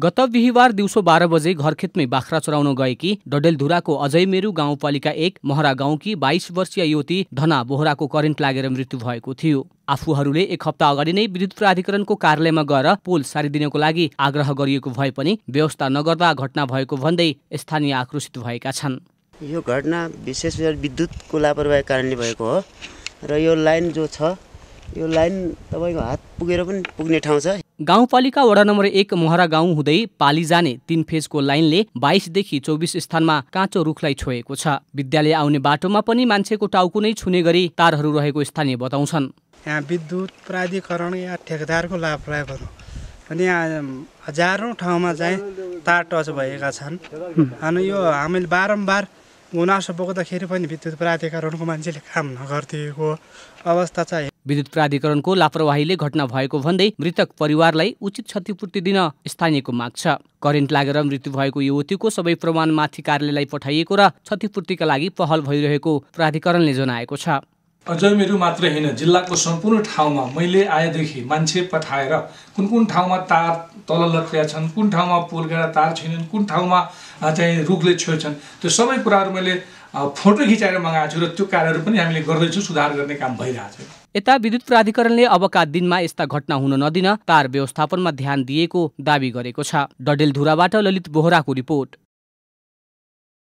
गत बिहिबार दिउँसो बाह्र बजे घरखेतमै बाख्रा चराउन गएकी डडेलधुराको अजयमेरु गाउँपालिका एक महरा गाउँकी बाइस वर्षीय युवती धना बोहराको करेन्ट लागेर मृत्यु भएको थियो आफूहरूले एक हप्ता अगाडि नै विद्युत प्राधिकरणको कार्यालयमा गएर पोल सारिदिनको लागि आग्रह गरिएको भए पनि व्यवस्था नगर्दा घटना भएको भन्दै स्थानीय आक्रोशित भएका छन् यो घटना विशेष गरी विद्युतको लापरवाही कारणले भएको हो र यो लाइन जो छ यो लाइन तपाईँको हात पुगेर पनि पुग्ने ठाउँ छ गाउँपालिका वडा नम्बर एक मोहरा गाउँ हुँदै पाली जाने तीन फेजको लाइनले बाइसदेखि चौबिस स्थानमा काँचो रुखलाई छोएको छ विद्यालय आउने बाटोमा पनि मान्छेको टाउको नै छुने गरी तारहरू रहेको स्थानीय बताउँछन् यहाँ विद्युत प्राधिकरण या ठेकदारको लाभ लापरवाही अनि हजारौँ ठाउँमा चाहिँ तार टच भएका छन् अनि यो हामीले बारम्बार गुनासो बोक्दाखेरि पनि विद्युत प्राधिकरणको मान्छेले काम नगरिदिएको अवस्था चाहिँ विद्युत प्राधिकरणको लापरवाहीले घटना भएको भन्दै मृतक परिवारलाई उचित क्षतिपूर्ति दिन स्थानीयको माग छ करेन्ट लागेर मृत्यु भएको युवतीको सबै प्रमाण माथि कार्यालयलाई पठाइएको र क्षतिपूर्तिका लागि पहल भइरहेको प्राधिकरणले जनाएको छ अझै मेरो मात्रै होइन जिल्लाको सम्पूर्ण ठाउँमा मैले आएदेखि मान्छे पठाएर कुन कुन ठाउँमा तार तल लत्रिया छन् कुन ठाउँमा गएर तार छैनन् कुन ठाउँमा चाहिँ रुखले छोएछन् त्यो सबै कुराहरू मैले फोटो खिचाएर मगाएको छु र त्यो कार्यहरू पनि हामीले गर्दैछु सुधार गर्ने काम भइरहेको छ यता विद्युत प्राधिकरणले अबका दिनमा यस्ता घटना हुन नदिन तार व्यवस्थापनमा ध्यान दिएको दावी गरेको छ डडेलधुराबाट ललित बोहराको रिपोर्ट